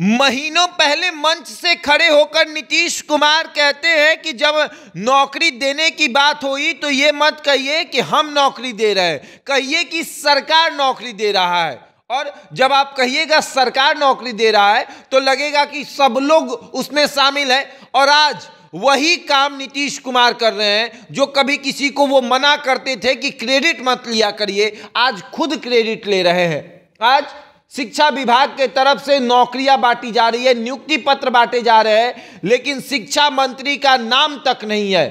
महीनों पहले मंच से खड़े होकर नीतीश कुमार कहते हैं कि जब नौकरी देने की बात हुई तो ये मत कहिए कि हम नौकरी दे रहे हैं कहिए कि सरकार नौकरी दे रहा है और जब आप कहिएगा सरकार नौकरी दे रहा है तो लगेगा कि सब लोग उसमें शामिल है और आज वही काम नीतीश कुमार कर रहे हैं जो कभी किसी को वो मना करते थे कि क्रेडिट मत लिया करिए आज खुद क्रेडिट ले रहे हैं आज शिक्षा विभाग के तरफ से नौकरियां बांटी जा रही है नियुक्ति पत्र बांटे जा रहे हैं लेकिन शिक्षा मंत्री का नाम तक नहीं है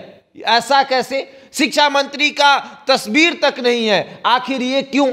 ऐसा कैसे शिक्षा मंत्री का तस्वीर तक नहीं है आखिर ये क्यों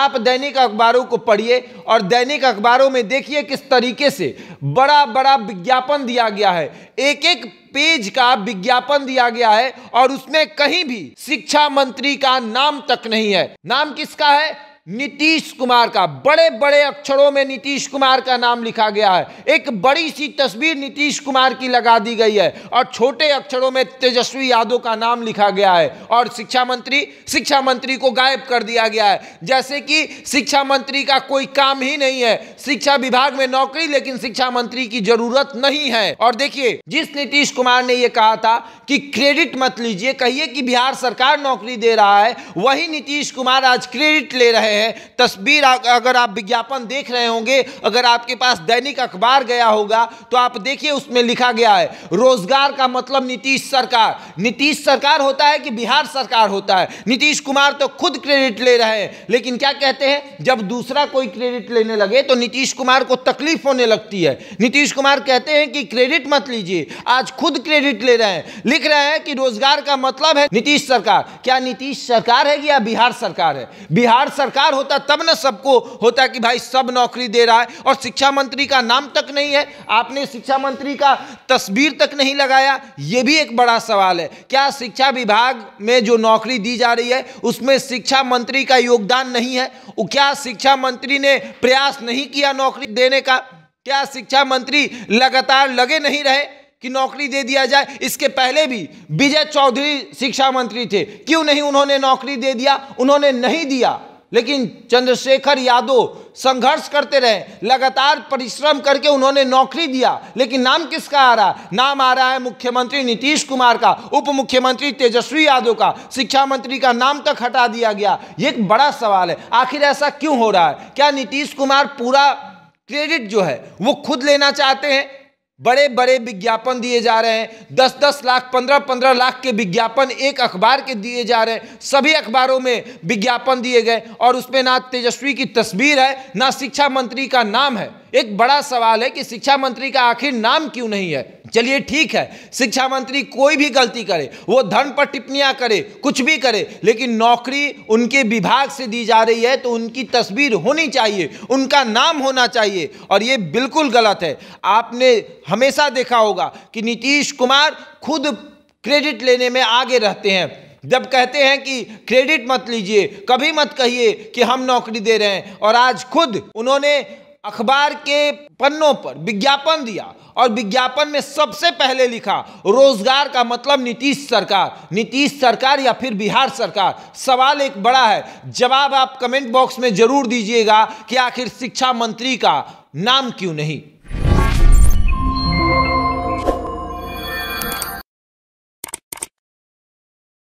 आप दैनिक अखबारों को पढ़िए और दैनिक अखबारों में देखिए किस तरीके से बड़ा बड़ा विज्ञापन दिया गया है एक एक पेज का विज्ञापन दिया गया है और उसमें कहीं भी शिक्षा मंत्री का नाम तक नहीं है नाम किसका है नीतीश कुमार का बड़े बड़े अक्षरों में नीतीश कुमार का नाम लिखा गया है एक बड़ी सी तस्वीर नीतीश कुमार की लगा दी गई है और छोटे अक्षरों में तेजस्वी यादव का नाम लिखा गया है और शिक्षा मंत्री शिक्षा मंत्री को गायब कर दिया गया है जैसे कि शिक्षा मंत्री का कोई काम ही नहीं है शिक्षा विभाग में नौकरी लेकिन शिक्षा मंत्री की जरूरत नहीं है और देखिए जिस नीतीश कुमार ने यह कहा था कि क्रेडिट मत लीजिए कहिए कि बिहार सरकार नौकरी दे रहा है वही नीतीश कुमार आज क्रेडिट ले रहे रहे हैं तस्वीर अगर आप विज्ञापन देख रहे होंगे अगर आपके पास दैनिक अखबार गया होगा तो आप देखिए उसमें लिखा गया है रोजगार का मतलब नीतीश सरकार नीतीश सरकार होता है कि बिहार सरकार होता है नीतीश कुमार तो खुद क्रेडिट ले रहे हैं लेकिन क्या कहते हैं जब दूसरा कोई क्रेडिट लेने लगे तो नीतीश कुमार को तकलीफ होने लगती है नीतीश कुमार कहते हैं कि क्रेडिट मत लीजिए आज खुद क्रेडिट ले रहे हैं लिख रहे हैं कि रोजगार का मतलब है नीतीश सरकार क्या नीतीश सरकार है या बिहार सरकार है बिहार सरकार प्यार होता तब ना सबको होता कि भाई सब नौकरी दे रहा है और शिक्षा मंत्री का नाम तक नहीं है आपने शिक्षा मंत्री का तस्वीर तक नहीं लगाया ये भी एक बड़ा सवाल है क्या शिक्षा विभाग में जो नौकरी दी जा रही है उसमें शिक्षा मंत्री का योगदान नहीं है क्या शिक्षा मंत्री ने प्रयास नहीं किया नौकरी देने का क्या शिक्षा मंत्री लगातार लगे नहीं रहे कि नौकरी दे दिया जाए इसके पहले भी विजय चौधरी शिक्षा मंत्री थे क्यों नहीं उन्होंने नौकरी दे दिया उन्होंने नहीं दिया लेकिन चंद्रशेखर यादव संघर्ष करते रहे लगातार परिश्रम करके उन्होंने नौकरी दिया लेकिन नाम किसका आ रहा नाम आ रहा है मुख्यमंत्री नीतीश कुमार का उप मुख्यमंत्री तेजस्वी यादव का शिक्षा मंत्री का नाम तक हटा दिया गया ये एक बड़ा सवाल है आखिर ऐसा क्यों हो रहा है क्या नीतीश कुमार पूरा क्रेडिट जो है वो खुद लेना चाहते हैं बड़े बड़े विज्ञापन दिए जा रहे हैं दस दस लाख पंद्रह पंद्रह लाख के विज्ञापन एक अखबार के दिए जा रहे हैं सभी अखबारों में विज्ञापन दिए गए और उसमें ना तेजस्वी की तस्वीर है ना शिक्षा मंत्री का नाम है एक बड़ा सवाल है कि शिक्षा मंत्री का आखिर नाम क्यों नहीं है चलिए ठीक है शिक्षा मंत्री कोई भी गलती करे वो धर्म पर टिप्पणियाँ करे कुछ भी करे लेकिन नौकरी उनके विभाग से दी जा रही है तो उनकी तस्वीर होनी चाहिए उनका नाम होना चाहिए और ये बिल्कुल गलत है आपने हमेशा देखा होगा कि नीतीश कुमार खुद क्रेडिट लेने में आगे रहते हैं जब कहते हैं कि क्रेडिट मत लीजिए कभी मत कहिए कि हम नौकरी दे रहे हैं और आज खुद उन्होंने अखबार के पन्नों पर विज्ञापन दिया और विज्ञापन में सबसे पहले लिखा रोजगार का मतलब नीतीश सरकार नीतीश सरकार या फिर बिहार सरकार सवाल एक बड़ा है जवाब आप कमेंट बॉक्स में जरूर दीजिएगा कि आखिर शिक्षा मंत्री का नाम क्यों नहीं